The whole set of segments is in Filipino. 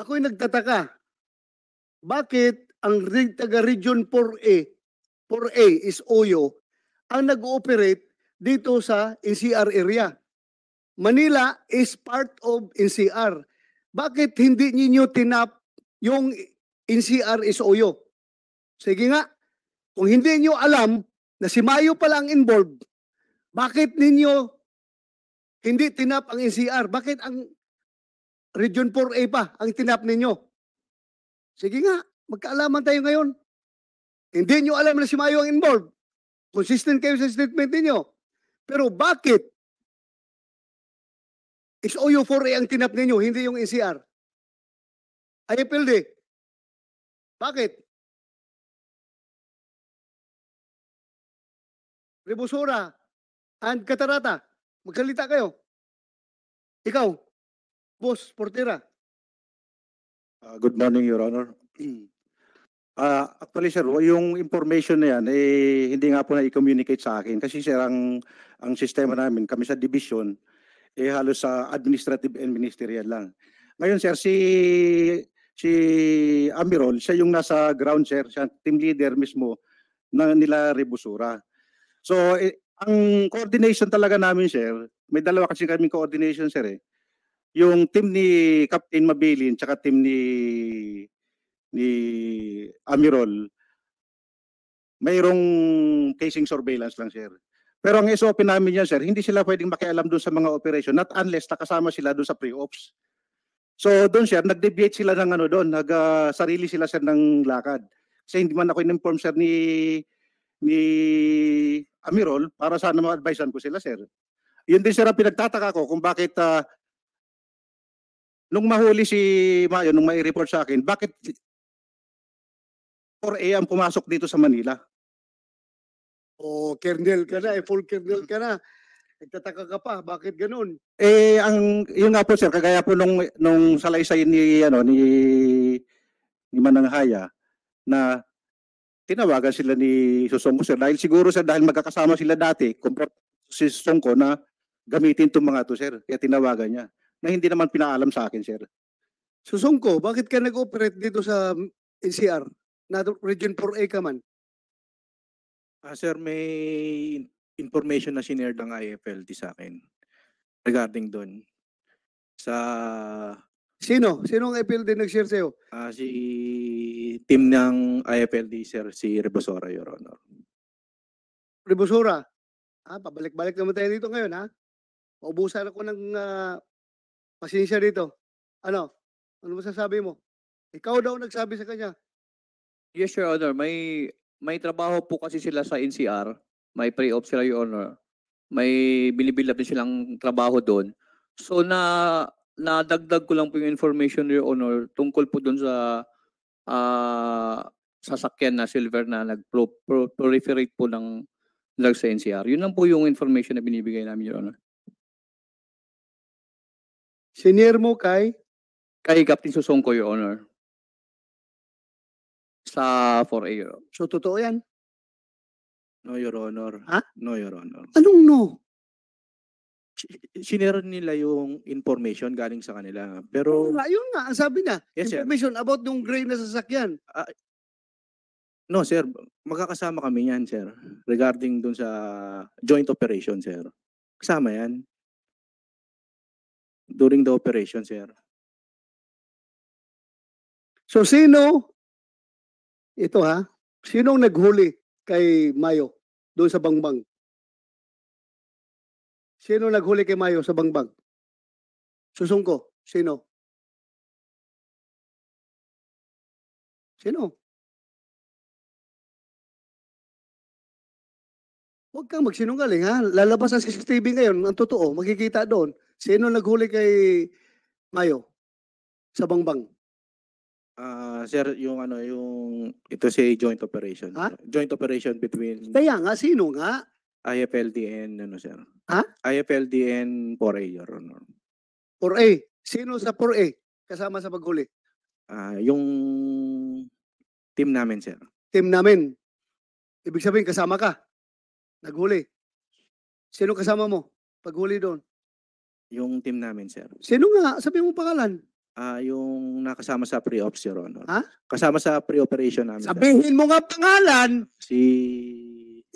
ako'y nagtataka. Bakit ang taga Region 4A, 4A is Oyo, ang nag-ooperate dito sa NCR area? Manila is part of NCR. Bakit hindi ninyo tinap yung NCR is Oyo? Sige nga, kung hindi niyo alam na si Mayo pala ang involved, bakit ninyo hindi tinap ang NCR? Bakit ang Region 4A pa ang tinap ninyo. Sige nga, magkaalaman tayo ngayon. Hindi nyo alam na si Mayo ang involved. Consistent kayo sa statement ninyo. Pero bakit is OU4A ang tinap ninyo, hindi yung NCR? IFLD, bakit? Rebusora and Katarata, magkalita kayo. Ikaw, Boss Portera. Uh, good morning, Your Honor. Uh, actually, sir, yung information na yan, eh, hindi nga po na i-communicate sa akin. Kasi, sir, ang, ang sistema namin, kami sa division, eh, halos sa administrative and ministerial lang. Ngayon, sir, si, si Amirol, siya yung nasa ground, sir, siya team leader mismo na nila Rebusura. So, eh, ang coordination talaga namin, sir, may dalawa kasi kami coordination, sir, eh yung team ni Captain Mabilin tsaka team ni ni Amirol mayroong casing surveillance lang sir. Pero ang SOP namin yan sir, hindi sila pwedeng makialam doon sa mga operation not unless nakasama sila doon sa pre-ops. So doon sir, nag-deviate sila ng ano doon, nag uh, sarili sila sir ng lakad. Kasi hindi man ako in-inform sir ni ni Amirol para sana ma-advisean ko sila sir. Yun din sir ang pinagtataka ko kung bakit uh, Nung mahuli si Mayo, nung may report sa akin, bakit 4 a.m. pumasok dito sa Manila? oh, kernel ka na, eh, full kernel ka na. Nagtataka ka pa, bakit ganun? Eh, ang, yun nga po sir, kagaya po nung, nung salaysay ni, ano, ni, ni Mananghaya, na tinawagan sila ni Susongko sir dahil siguro sir dahil magkakasama sila dati compare si Susongko na gamitin tong mga to sir kaya tinawagan niya na hindi naman pinaalam sa akin, sir. Susungko, bakit ka nag-operate dito sa NCR? Na Region 4A ka man? Ah, sir, may information na sinared ng IFLT sa akin regarding doon. Sa... Sino? Sino ang IFLT nag-share sa'yo? Ah, si team ng IFLT, sir, si Rebosora, Your Honor. Rebosora? Ah, pabalik-balik naman tayo dito ngayon, ha? Paubusan ako ng uh, Pasensya dito. Ano? Ano masasabi mo? Ikaw daw nagsabi sa kanya. Yes, Your Honor. May may trabaho po kasi sila sa NCR. May pre-op sila, Your Honor. May binibuild din silang trabaho doon. So na nadagdag ko lang po yung information, Your Honor, tungkol po doon sa uh, sasakyan na silver na nag-proliferate po ng drugs sa NCR. Yun lang po yung information na binibigay namin, Your Honor. Senior mo kay? Kay Captain Susongko, Your Honor. Sa 4A, Your So, totoo yan? No, Your Honor. Ha? No, Your Honor. Anong no? Sinero nila yung information galing sa kanila. Pero, Wala, yun nga, ang sabi na. Yes, sir. about nung gray na sasakyan. Ah, no, sir. Magkakasama kami yan, sir. Regarding dun sa joint operation, sir. Kasama yan during the operation, sir. So sino, ito ha, sinong naghuli kay Mayo doon sa Bangbang? Sino naghuli kay Mayo sa Bangbang? Susungko, sino? Sino? Huwag kang magsinungaling ha. Lalabas ang CCTV ngayon, ang totoo, makikita doon. Sino naghuli kay Mayo sa Bangbang? Ah, sir, yung ano, yung ito si joint operation. Ha? Joint operation between Kaya nga, sino nga? IFLD and ano, sir. Ha? IFLD and 4A, Your Honor. 4A. Sino sa 4A kasama sa paghuli? Ah, yung team namin, sir. Team namin. Ibig sabihin, kasama ka. Naghuli. Sino kasama mo? Paghuli doon. Yung team namin, sir. Sino nga? Sabi mo pangalan. Ah, yung nakasama sa pre-ops, Your Honor. Ha? Kasama sa pre-operation namin. sir. Sabihin mo nga pangalan. Si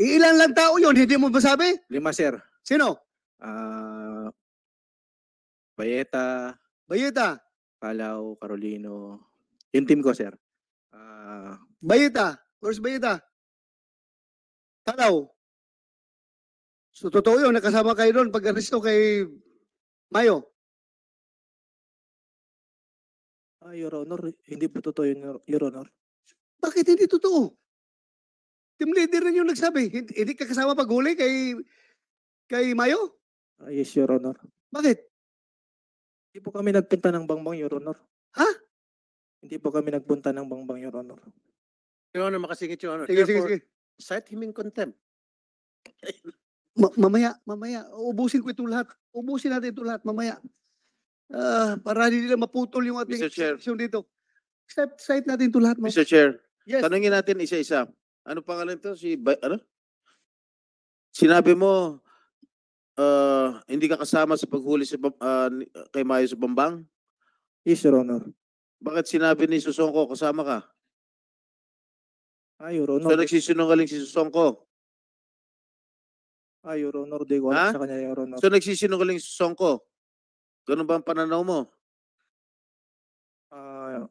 Iilan lang tao yon Hindi mo masabi? Lima, sir. Sino? Ah, Bayeta, Bayeta. Calao, Carolino. Yung team ko, sir. Ah, Bayita. Where's Bayeta? Talaw. So totoo yun. Nakasama kayo doon pag-aresto kay Mayo. Ah, Your Honor, hindi po totoo yun, Your- Honor. Bakit hindi totoo? Team leader rin yung nagsabi. Hindi, hindi ka kasama paghuli kay, kay Mayo? Ah, yes, Your Honor. Bakit? Hindi po kami nagpunta ng bangbang, Your Honor. Ha? Hindi po kami nagpunta ng bangbang, Your Honor. Your Honor, makasingit, Your Honor. Sige, sige, Therefore, sige. Cite him in contempt. Ma- mamaya, mamaya, ubusin ko ito lahat. Ubusin natin ito lahat mamaya. Ah, para hindi nila maputol yung ating session dito. Site, site natin ito lahat. Ma'am. Mr. Chair, Yes. tanungin natin isa-isa. Ano pangalan ito? Si, ano? Sinabi mo, ah, hindi ka kasama sa paghuli sa, Bam- ah, kay Mayo sa Bambang? Yes, Your Honor. Bakit sinabi ni Susongko kasama ka? Ay, ah, Your So Honor. nagsisinungaling si Susongko. Ah, Your Honor, di sa kanya, Your Honor. So nagsisinungaling si Songko. Ganun ba ang pananaw mo? Ah,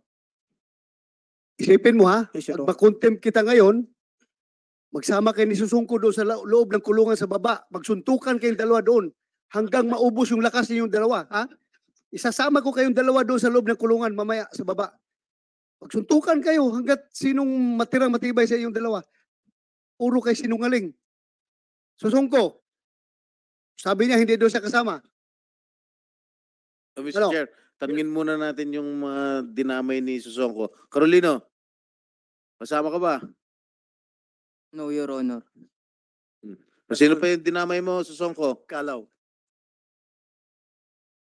Isipin mo ha, yes, Your pag Honor. kita ngayon, magsama kayo ni Susungko doon sa loob ng kulungan sa baba, magsuntukan kayong dalawa doon hanggang maubos yung lakas ninyong dalawa, ha? Isasama ko kayong dalawa doon sa loob ng kulungan mamaya sa baba. Magsuntukan kayo hanggat sinong matirang matibay sa iyong dalawa. Puro kay sinungaling susungko. Sabi niya, hindi doon siya kasama. So, Mr. Hello? Chair, tanungin muna natin yung mga dinamay ni Susongko. Carolino, kasama ka ba? No, Your Honor. Hmm. O Sino pa yung dinamay mo, Susongko? Kalaw.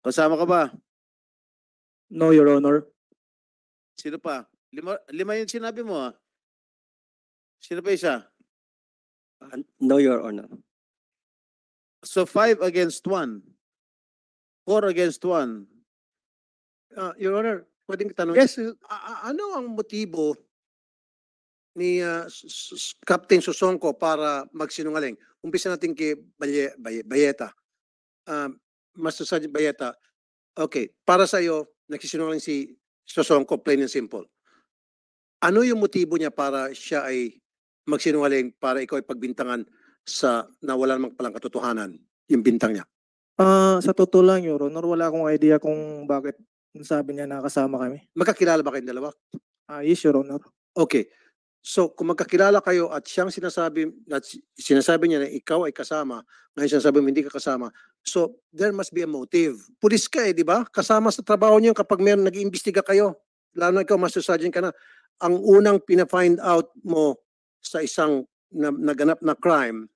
Kasama ka ba? No, Your Honor. Sino pa? Lima, lima yung sinabi mo ah. Sino pa isa? Uh, No, Your Honor. So five against one. Four against one. Uh, Your Honor, pwedeng tanong? Yes, a- a- ano ang motibo ni ah, Captain Susongko para magsinungaling? Umpisa natin kay Balye, Baye- Bayeta. Ah, Master Sergeant Bayeta, okay, para sa iyo, nagsisinungaling si Susongko, plain and simple. Ano yung motibo niya para siya ay magsinungaling para ikaw ay pagbintangan sa nawalan wala palang katotohanan yung bintang niya? Ah, sa totoo lang, Your Honor, wala akong idea kung bakit sabi niya nakasama kami. Magkakilala ba kayong dalawa? Ah, yes, Your Honor. Okay. So kung magkakilala kayo at siyang sinasabi at sinasabi niya na ikaw ay kasama, ngayon sinasabi mo hindi ka kasama. So there must be a motive. Pulis ka eh, di ba? Kasama sa trabaho niyo kapag meron nag-iimbestiga kayo. Lalo na ikaw, Master Sergeant ka na. Ang unang pina-find out mo sa isang na, naganap na crime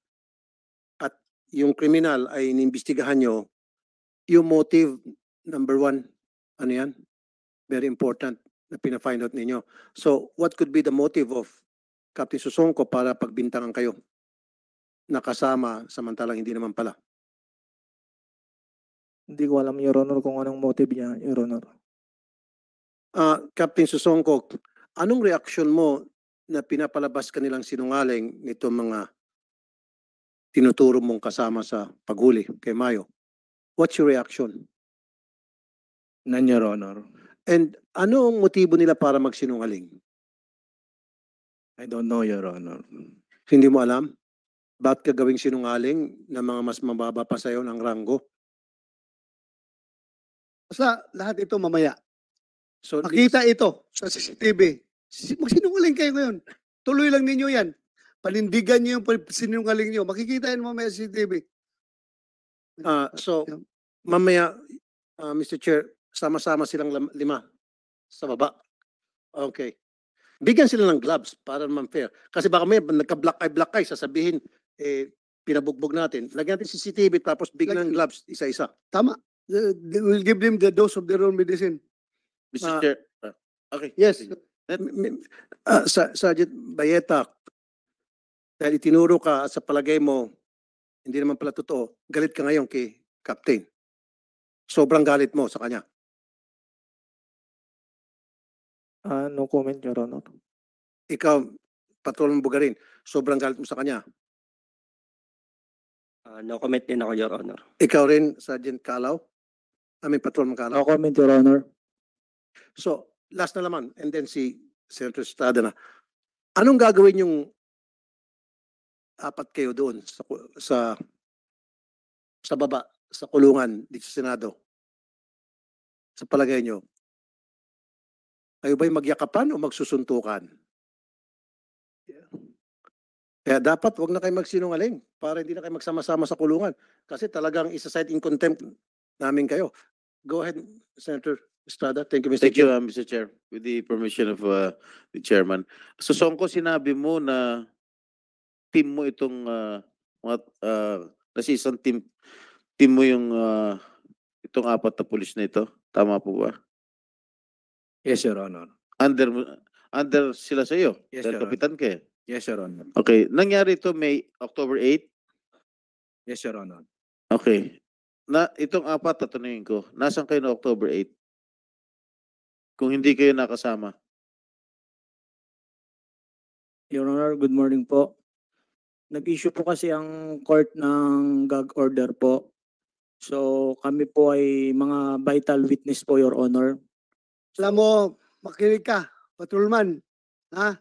at yung kriminal ay inimbestigahan nyo, yung motive, number one, ano yan? Very important na pina-find out ninyo. So, what could be the motive of Captain Susongko para pagbintangan kayo nakasama samantalang hindi naman pala? Hindi ko alam, Your Honor, kung anong motive niya, Your Honor. Uh, Captain Susongko, anong reaction mo na pinapalabas kanilang sinungaling nitong mga tinuturo mong kasama sa paghuli kay Mayo. What's your reaction? None, Your Honor. And ano ang motibo nila para magsinungaling? I don't know, Your Honor. Hindi mo alam? Ba't ka gawing sinungaling ng mga mas mababa pa sa'yo ng ranggo? Basta lahat ito mamaya. So, Makita ito sa CCTV. Magsinungaling kayo ngayon. Tuloy lang ninyo yan. Panindigan niyo yung sinungaling niyo. Makikita yan mamaya sa CCTV. Ah, so, mamaya, ah, Mr. Chair, sama-sama silang lima sa baba. Okay. Bigyan sila ng gloves para naman fair. Kasi baka may nagka-black eye, black eye, sasabihin, eh, pinabugbog natin. Lagyan natin CCTV tapos bigyan ng gloves isa-isa. Tama. The- the- We'll give them the dose of their own medicine. Mr. Ah. Chair. Ah, okay. Yes. Uh, Sa- Sergeant Bayetak, dahil itinuro ka at sa palagay mo, hindi naman pala totoo, galit ka ngayon kay Captain. Sobrang galit mo sa kanya. Uh, no comment, Your Honor. Ikaw, Patrolman Bugarin, sobrang galit mo sa kanya. Uh, no comment din ako, Your Honor. Ikaw rin, Sergeant Kalaw. I mean, Patrolman Kalaw. No comment, Your Honor. So, last na laman, and then si Senator Estrada na, anong gagawin yung apat kayo doon sa, sa, sa baba, sa kulungan dito sa Senado? Sa palagay nyo, kayo ba'y magyakapan o magsusuntukan? Yeah. Kaya dapat wag na kayo magsinungaling para hindi na kayo magsama-sama sa kulungan. Kasi talagang isa side in contempt namin kayo. Go ahead, Senator Estrada. Thank you, Mr. Thank Chair. you, uh, Mr. Chair. With the permission of uh, the chairman. So, Sonko, sinabi mo na team mo itong uh, mga, uh, nasa isang team, team mo yung uh, itong apat na pulis na ito. Tama po ba? Yes, Your Honor. Under, under sila sa iyo? Yes, Your kapitan Honor. ka eh. Yes, Your Honor. Okay. Nangyari ito May October 8? Yes, Your Honor. Okay na itong apat tatanungin ko, nasan kayo no October 8? Kung hindi kayo nakasama. Your Honor, good morning po. Nag-issue po kasi ang court ng gag order po. So kami po ay mga vital witness po, Your Honor. Alam mo, makinig ka, patrolman. Ha?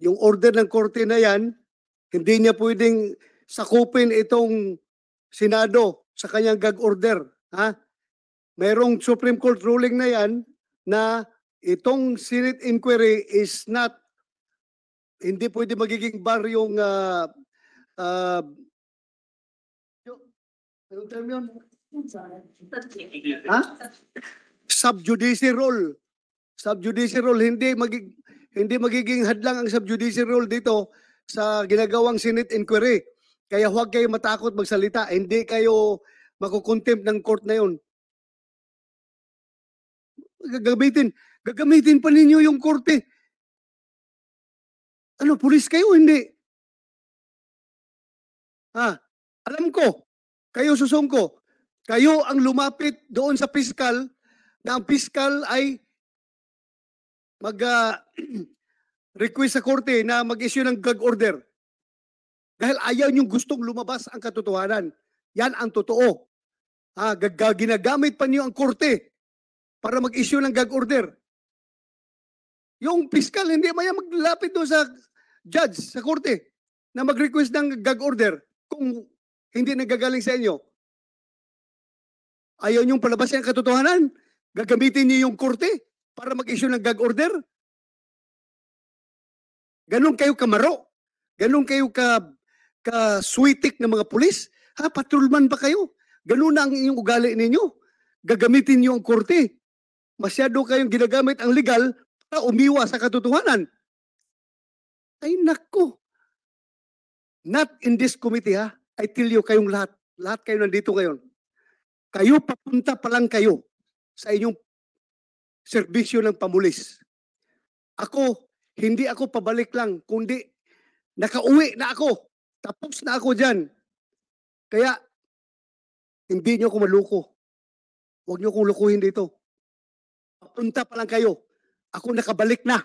Yung order ng korte na yan, hindi niya pwedeng sakupin itong Senado sa kanyang gag order. Ha? Mayroong Supreme Court ruling na yan na itong Senate inquiry is not, hindi pwede magiging bar yung uh, uh, Anong term yun? Ha? Subjudice rule. Subjudice rule. Hindi, magig hindi magiging hadlang ang subjudice rule dito sa ginagawang Senate inquiry. Kaya huwag kayo matakot magsalita. Hindi kayo makukontempt ng court na yun. Gagamitin, gagamitin pa ninyo yung korte. Ano, pulis kayo? Hindi. Ha? Alam ko, kayo susungko. Kayo ang lumapit doon sa piskal na ang piskal ay mag-request ah, uh, sa korte na mag-issue ng gag order. Dahil ayaw niyong gustong lumabas ang katotohanan. Yan ang totoo. Ha, ginagamit pa niyo ang korte para mag-issue ng gag order. Yung piskal, hindi maya maglapit doon sa judge, sa korte, na mag-request ng gag order kung hindi nagagaling sa inyo. Ayaw niyong palabasin ang katotohanan. Gagamitin niyo yung korte para mag-issue ng gag order. Ganon kayo kamaro. Ganon kayo ka kasuitik ng mga pulis? Ha, patrolman ba kayo? Ganun na ang inyong ugali ninyo. Gagamitin niyo ang korte. Masyado kayong ginagamit ang legal para umiwa sa katotohanan. Ay nako. Not in this committee ha. I tell you kayong lahat. Lahat kayo nandito ngayon. Kayo papunta pa lang kayo sa inyong serbisyo ng pamulis. Ako, hindi ako pabalik lang, kundi nakauwi na ako tapos na ako dyan. Kaya, hindi nyo ako maluko. Huwag nyo akong lukuhin dito. Papunta pa lang kayo. Ako nakabalik na.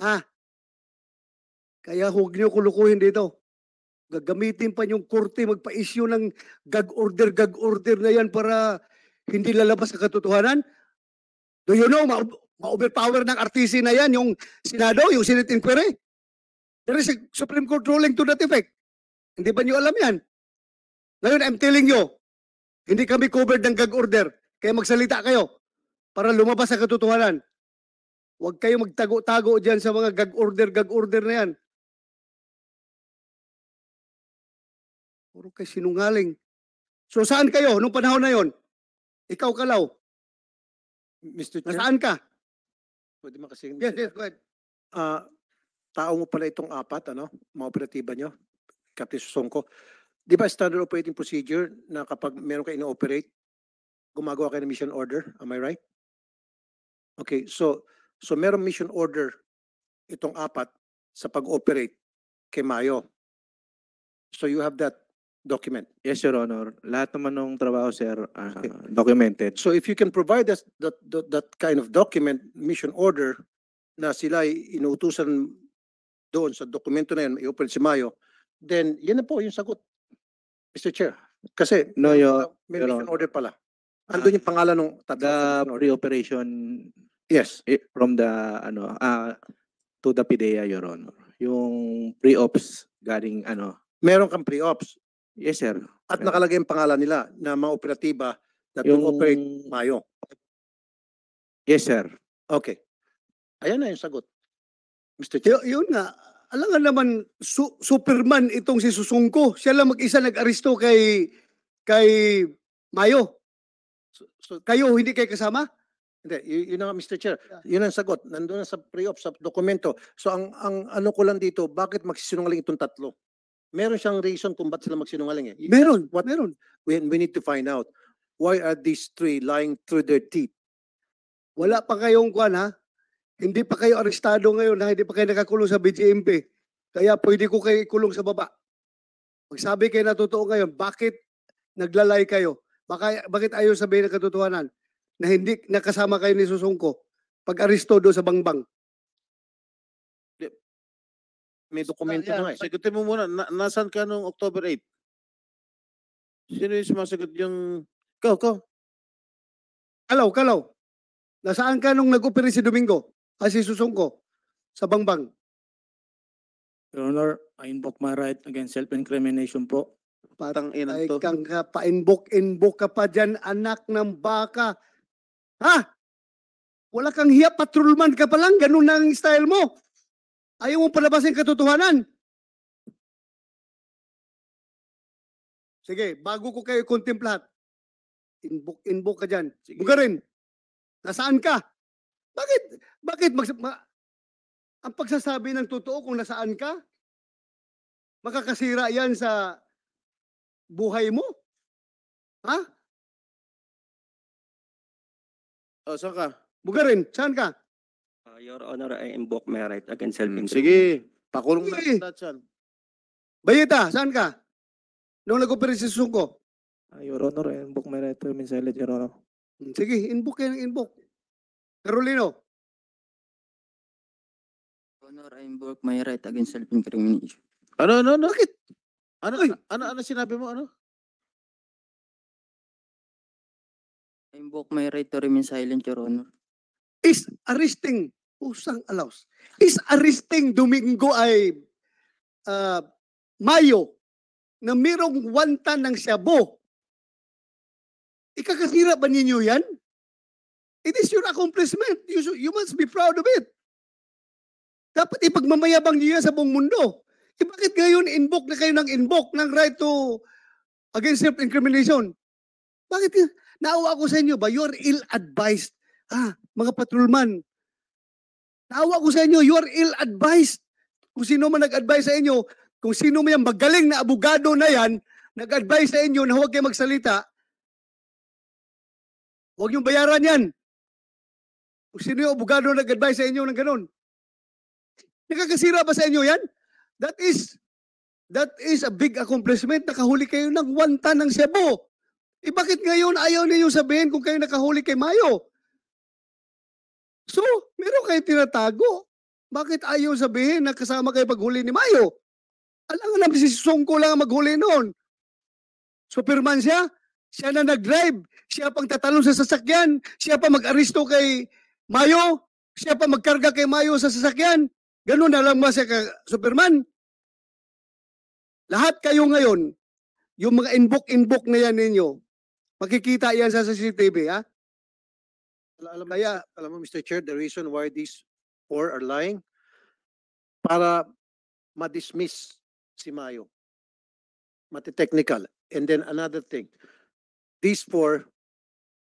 Ha? Kaya huwag nyo akong lukuhin dito. Gagamitin pa yung korte, magpa-issue ng gag-order, gag-order na yan para hindi lalabas sa katotohanan. Do you know, ma- overpower ng RTC na yan, yung Senado, yung Senate Inquiry. There is a Supreme Court ruling to that effect. Hindi ba niyo alam yan? Ngayon, I'm telling you, hindi kami covered ng gag order. Kaya magsalita kayo para lumabas sa katotohanan. Huwag kayo magtago-tago dyan sa mga gag order, gag order na yan. Puro kayo sinungaling. So saan kayo nung panahon na yon? Ikaw kalaw. Mr. Chair. Nasaan ka? Pwede makasing. Yes, yes, go ahead. Uh, tao mo pala itong apat, ano, mga operatiba nyo, Captain Susongko. Di ba standard operating procedure na kapag meron kayo ino-operate, gumagawa kayo ng mission order? Am I right? Okay, so so merong mission order itong apat sa pag-operate kay Mayo. So you have that document. Yes, Your Honor. Lahat naman ng trabaho, sir, uh, okay. documented. So if you can provide us that, that, that kind of document, mission order, na sila inuutusan doon sa dokumento na yun, i-open si Mayo, then yan na po yung sagot, Mr. Chair. Kasi No, Your- may Your mission Honor. order pala. Ah, Andun yung pangalan ng tatlo. The reoperation Yes. from the ano ah to the PIDEA, Your Honor. Yung pre-ops galing ano. Meron kang pre-ops Yes, sir. at Meron. nakalagay ang pangalan nila na mga operatiba that will operate Mayo. Yes, sir. Okay. Ayan na yung sagot. Mr. Chair. Y- yun nga, alam nga naman, su- Superman itong si Susungko. Siya lang mag-isa nag-aristo kay, kay Mayo. So, so, kayo, hindi kayo kasama? Hindi, y- yun nga Mr. Chair. Yun ang sagot. Nandun na sa pre-op, sa dokumento. So ang, ang ano ko lang dito, bakit magsisinungaling itong tatlo? Meron siyang reason kung ba't sila magsinungaling eh. Meron, what meron? We, we need to find out. Why are these three lying through their teeth? Wala pa kayong kwan ha? Hindi pa kayo arestado ngayon na hindi pa kayo nakakulong sa BGMP. Kaya pwede ko kayo ikulong sa baba. Magsabi kayo na totoo ngayon, bakit naglalay kayo? Baka, bakit ayaw sabihin ng katotohanan na hindi nakasama kayo ni Susungko pag-aresto doon sa bangbang? May dokumento yeah. na nga. Eh. Sagutin mo muna, na, nasan ka noong October 8? Sino yung sumasagot yung... Go, go. Kalaw, kalaw. Nasaan ka nung nag-opera si Domingo? ay si sa Bangbang. Your Honor, I invoke my right against self-incrimination po. Parang inang Ay to. kang ka, paimbok-imbok ka pa dyan, anak ng baka. Ha? Wala kang hiya, patrolman ka pa lang. Ganun na ang style mo. Ayaw mo palabasin katotohanan. Sige, bago ko kayo kontemplahat, inbok-inbok ka dyan. Sige. Nasaan ka? Bakit? Bakit? Mag, ma- ang pagsasabi ng totoo kung nasaan ka, makakasira yan sa buhay mo? Ha? Oh, saan ka? Bugarin, saan ka? Uh, Your Honor, I invoke my right against self-incrimination. Hmm, sige, pakulong na Sige. kita Bayita, saan ka? Nung nag-operate si Sungko. Uh, Your Honor, I invoke my right to remain silent, Your Honor. Hmm, sige, inbook kayo ng inbook. Carolino. Honor, I invoke my right against self-incrimination. Ano, ano, ano? Bakit? Ano, Uy! ano, ano sinabi mo? Ano? I invoke my right to remain silent, Your Honor. Is arresting usang alaws. Is arresting Domingo ay uh, Mayo na merong wanta ng Sabo. Ikakasira ba ninyo yan? It is your accomplishment. You, you must be proud of it. Dapat ipagmamayabang niyo sa buong mundo. E bakit ngayon invoke na kayo ng invoke ng right to against self-incrimination? Bakit naawa ako sa inyo ba? You're ill-advised. Ah, mga patrolman. Naawa ako sa inyo, you're ill-advised. Kung sino man nag-advise sa inyo, kung sino man yung magaling na abogado na yan, nag-advise sa inyo na huwag kayo magsalita, huwag niyong bayaran yan. Sino yung abogado nag-advise sa inyo ng ganun? Nakakasira ba sa inyo yan? That is, that is a big accomplishment. Nakahuli kayo ng one ton ng Cebu. Eh bakit ngayon ayaw ninyo sabihin kung kayo nakahuli kay Mayo? So, meron kayo tinatago. Bakit ayaw sabihin na kasama kayo paghuli ni Mayo? Alam nga naman si Songko lang ang maghuli noon. Superman siya, siya na nag-drive, siya pang tatalon sa sasakyan, siya pa mag-aristo kay Mayo, siya pa magkarga kay Mayo sa sasakyan. Ganun na lang mas siya ka Superman? Lahat kayo ngayon, yung mga inbook-inbook na yan ninyo, makikita yan sa CCTV, ha? Alam, Kaya, alam mo, Mr. Chair, the reason why these four are lying, para ma-dismiss si Mayo. Mati-technical. And then another thing, these four,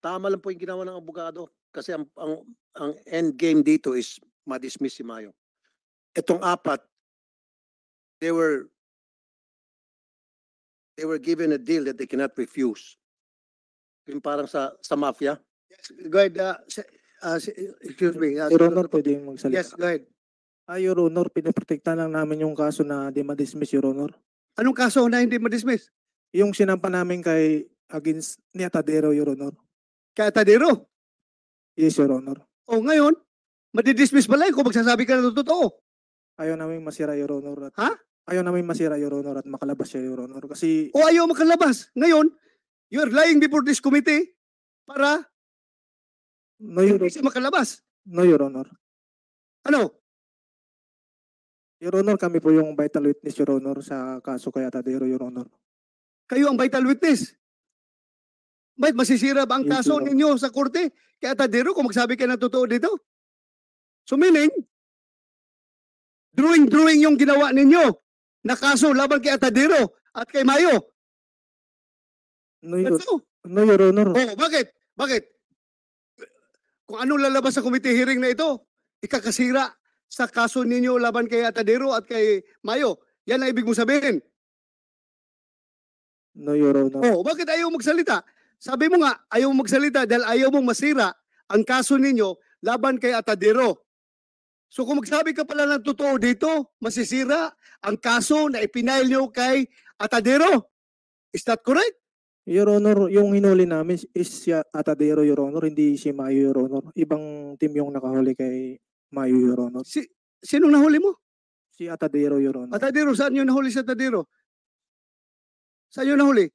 tama lang po yung ginawa ng abogado. Kasi ang, ang, ang end game dito is ma-dismiss si Mayo. Itong apat, they were they were given a deal that they cannot refuse. Yung parang sa sa mafia. Yes, go ahead. Uh, uh, excuse me. Uh, Your Honor, pwede yung magsalita. Yes, go ahead. Ah, Your Honor, pinaprotekta lang namin yung kaso na di ma-dismiss, Your Honor. Anong kaso na hindi ma-dismiss? Yung sinampa namin kay against ni Atadero, Your Honor. Kay Atadero? Yes, Your Honor. O oh, ngayon, madidismiss balay ko magsasabi ka na totoo. Ayaw namin masira, Your Honor. At, Ha? Ayaw namin masira, Your Honor, at makalabas siya, Your Honor. Kasi, O ayaw makalabas. Ngayon, you're lying before this committee para no, Your, hindi makalabas. no, Your Honor. Ano? Your Honor, kami po yung vital witness, Your Honor, sa kaso kay Atadero, Your Honor. Kayo ang vital witness. May masisira ba ang kaso ninyo sa korte? Kaya Tadero, kung magsabi ka ng totoo dito. So meaning, drawing-drawing yung ginawa ninyo na kaso laban kay Atadero at kay Mayo. No, your, no, your Honor. Oh, bakit? Bakit? Kung ano lalabas sa committee hearing na ito, ikakasira sa kaso ninyo laban kay Atadero at kay Mayo. Yan ang ibig mo sabihin. No, Your Honor. Oh, bakit ayaw magsalita? Sabi mo nga, ayaw magsalita dahil ayaw mong masira ang kaso ninyo laban kay Atadero. So kung magsabi ka pala ng totoo dito, masisira ang kaso na ipinail nyo kay Atadero. Is that correct? Your Honor, yung hinuli namin is si Atadero, Your Honor, hindi si Mayo, Your Honor. Ibang team yung nakahuli kay Mayo, Your Honor. Si, sinong nahuli mo? Si Atadero, Your Honor. Atadero, saan yung nahuli si Atadero? Saan yung nahuli?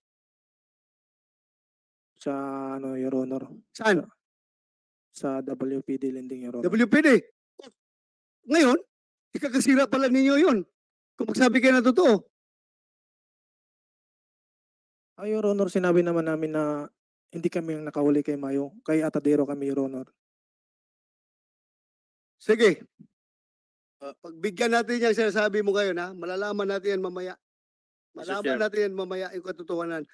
Sa ano, Your Honor. Sa ano? Sa WPD lending, Your Honor. WPD. Ngayon, ikakasira pala ninyo yon Kung magsabi kayo na totoo. Ay, ah, Your Honor, sinabi naman namin na hindi kami ang nakahuli kay Mayo. Kay Atadero kami, Your Honor. Sige. Uh, pagbigyan natin yung sinasabi mo ngayon, ha? Malalaman natin yan mamaya. malalaman natin yan mamaya yung katotohanan.